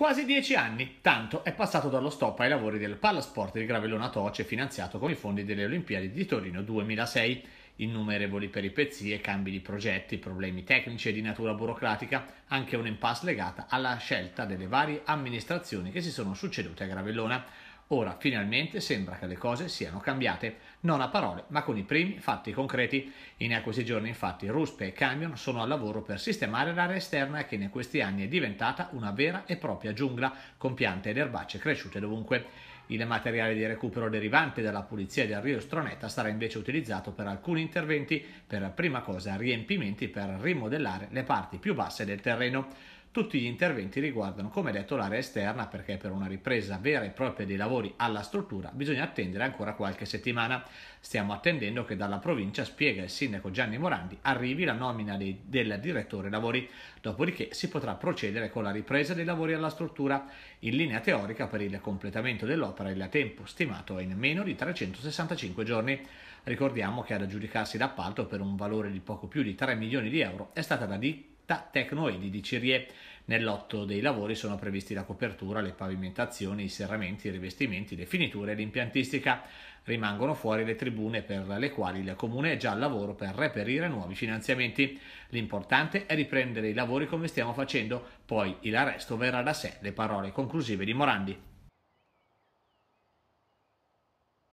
Quasi dieci anni, tanto è passato dallo stop ai lavori del Palasport di Gravellona Toce finanziato con i fondi delle Olimpiadi di Torino 2006. Innumerevoli peripezie, cambi di progetti, problemi tecnici e di natura burocratica, anche un impasse legata alla scelta delle varie amministrazioni che si sono succedute a Gravellona. Ora finalmente sembra che le cose siano cambiate, non a parole ma con i primi fatti concreti. In questi giorni infatti Ruspe e Camion sono al lavoro per sistemare l'area esterna che in questi anni è diventata una vera e propria giungla, con piante ed erbacce cresciute dovunque. Il materiale di recupero derivante dalla pulizia del Rio Stronetta sarà invece utilizzato per alcuni interventi, per prima cosa riempimenti per rimodellare le parti più basse del terreno. Tutti gli interventi riguardano, come detto, l'area esterna perché per una ripresa vera e propria dei lavori alla struttura bisogna attendere ancora qualche settimana. Stiamo attendendo che dalla provincia, spiega il sindaco Gianni Morandi, arrivi la nomina dei, del direttore lavori, dopodiché si potrà procedere con la ripresa dei lavori alla struttura. In linea teorica per il completamento dell'opera il tempo stimato è in meno di 365 giorni. Ricordiamo che ad aggiudicarsi l'appalto per un valore di poco più di 3 milioni di euro è stata la D Tecno e di Cirie. Nell'otto dei lavori sono previsti la copertura, le pavimentazioni, i serramenti, i rivestimenti, le finiture e l'impiantistica. Rimangono fuori le tribune per le quali il comune è già al lavoro per reperire nuovi finanziamenti. L'importante è riprendere i lavori come stiamo facendo, poi il resto verrà da sé, le parole conclusive di Morandi.